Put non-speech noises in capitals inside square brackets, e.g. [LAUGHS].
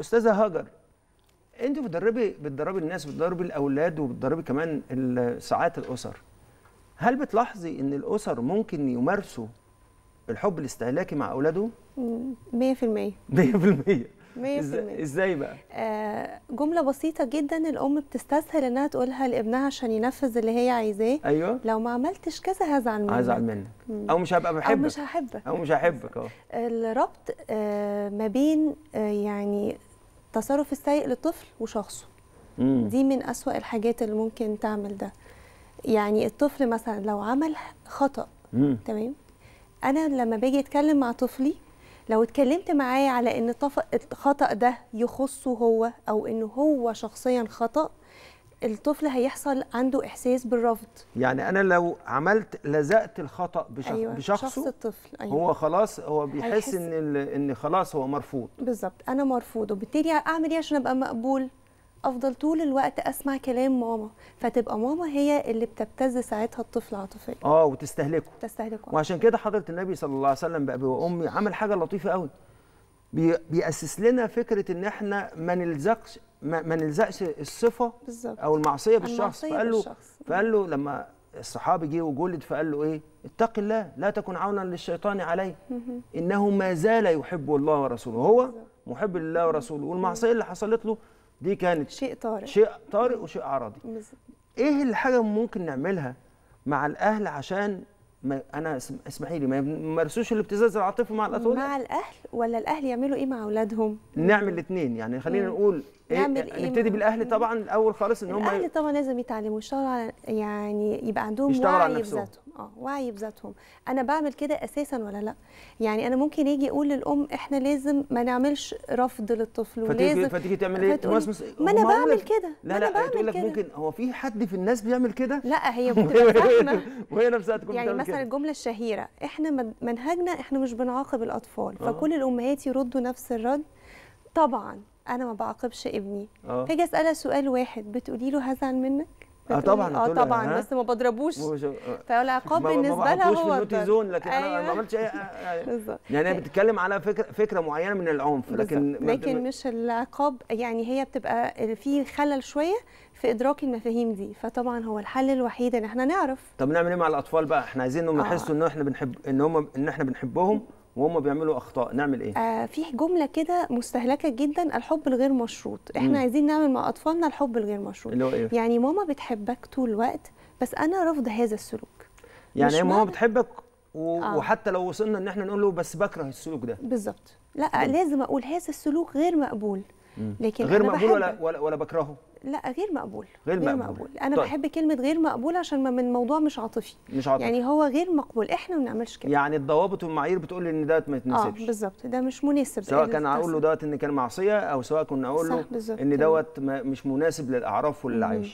استاذه هاجر انت بتدربي بتدربي الناس بتدربي الاولاد وبتدربي كمان ساعات الاسر هل بتلاحظي ان الاسر ممكن يمارسوا الحب الاستهلاكي مع اولادهم 100% 100% ازاي بقى آه جمله بسيطه جدا الام بتستسهل انها تقولها لابنها عشان ينفذ اللي هي عايزاه ايوه لو ما عملتش كذا هزعل منك هزعل منك او مش هبقى بحبك او مش هحبك او مش هحبك اه الربط آه ما بين آه يعني التصرف السيء للطفل وشخصه مم. دي من أسوأ الحاجات اللي ممكن تعمل ده يعني الطفل مثلا لو عمل خطأ مم. تمام أنا لما باجي أتكلم مع طفلي لو اتكلمت معايا على ان الخطا ده يخصه هو او ان هو شخصيا خطا الطفل هيحصل عنده احساس بالرفض يعني انا لو عملت لزقت الخطا بشخ... أيوة. بشخصه شخص الطفل أيوة. هو خلاص هو بيحس ان ان خلاص هو مرفوض بالظبط انا مرفوض وبالتالي اعمل ايه عشان ابقى مقبول افضل طول الوقت اسمع كلام ماما فتبقى ماما هي اللي بتبتز ساعتها الطفل عاطفيا اه وتستهلكه تستهلكه وعشان كده حضره النبي صلى الله عليه وسلم بابي وامي عمل حاجه لطيفه قوي بيأسس لنا فكره ان احنا ما نلزقش ما نلزقش الصفه بالزبط. او المعصيه بالشخص المعصية فقال له بالشخص. فقال له لما الصحابي جه وجلد فقال له ايه اتق الله لا تكن عونا للشيطان عليه انه ما زال يحب الله ورسوله هو محب لله ورسوله والمعصيه اللي حصلت له دي كانت شيء طارئ شيء طارئ وشيء عرضي بالظبط ايه الحاجه ممكن نعملها مع الاهل عشان ما انا اسمحي لي ما يمارسوش الابتزاز العاطفي مع الاطفال مع الاهل ولا الاهل يعملوا ايه مع اولادهم نعمل الاثنين يعني خلينا نقول إيه، نعمل إيه نبتدي بالاهل طبعا الاول خالص ان هم الاهل طبعا لازم يتعلموا يشتغلوا على يعني يبقى عندهم يشتغلوا وعي بذاتهم اه وعي بذاتهم انا بعمل كده اساسا ولا لا يعني انا ممكن يجي يقول للام احنا لازم ما نعملش رفض للطفل ولازم فتيجي تعمل ايه ما انا بعمل كده لا لا تقول لك ممكن هو في حد في الناس بيعمل كده لا هي [LAUGHS] بتبقى فاهمه وهي نفسها تكون يعني مثلا الجمله الشهيره احنا منهجنا احنا مش بنعاقب الاطفال آه. فكل الامهات يردوا نفس الرد طبعا انا ما بعاقبش ابني تيجي آه. اسالها سؤال واحد بتقولي له هزعل منك اه طبعا اه طبعا بس ما بضربوش آه. فالعقاب بالنسبه لها هو ما زون لكن أيوة. انا ما أيوة. عملتش اي [LAUGHS] يعني هي بتتكلم على فكره فكره معينه من العنف لكن لكن مش العقاب يعني هي بتبقى في خلل شويه في ادراك المفاهيم دي فطبعا هو الحل الوحيد ان احنا نعرف طب نعمل ايه مع الاطفال بقى احنا عايزين انهم آه. يحسوا ان احنا بنحب ان هم ان احنا بنحبهم وهم بيعملوا اخطاء نعمل ايه آه في جمله كده مستهلكه جدا الحب الغير مشروط احنا مم. عايزين نعمل مع اطفالنا الحب الغير مشروط اللي هو إيه؟ يعني ماما بتحبك طول الوقت بس انا رافضه هذا السلوك يعني ماما بتحبك و... آه. وحتى لو وصلنا ان احنا نقول له بس بكره السلوك ده بالظبط لا مم. لازم اقول هذا السلوك غير مقبول لكن غير مقبول ولا, ولا بكرهه لا غير مقبول غير, غير مقبول. مقبول انا طيب. بحب كلمه غير مقبول عشان ما من موضوع مش عاطفي مش عاطفي يعني هو غير مقبول احنا ما بنعملش كده يعني الضوابط والمعايير بتقول ان دوت ما آه، يتناسبش اه بالظبط ده مش مناسب سواء كان اقول له دوت ان كان معصيه او سواء كنا اقول له ان دوت مش مناسب للاعراف عايش